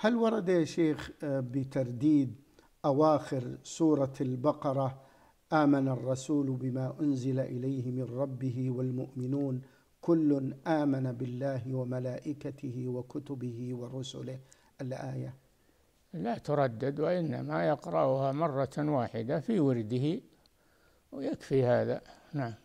هل ورد يا شيخ آه، بترديد أواخر سورة البقرة آمن الرسول بما أنزل إليه من ربه والمؤمنون كل آمن بالله وملائكته وكتبه ورسله الآية لا تردد وإنما يقرأها مرة واحدة في ورده ويكفي هذا نعم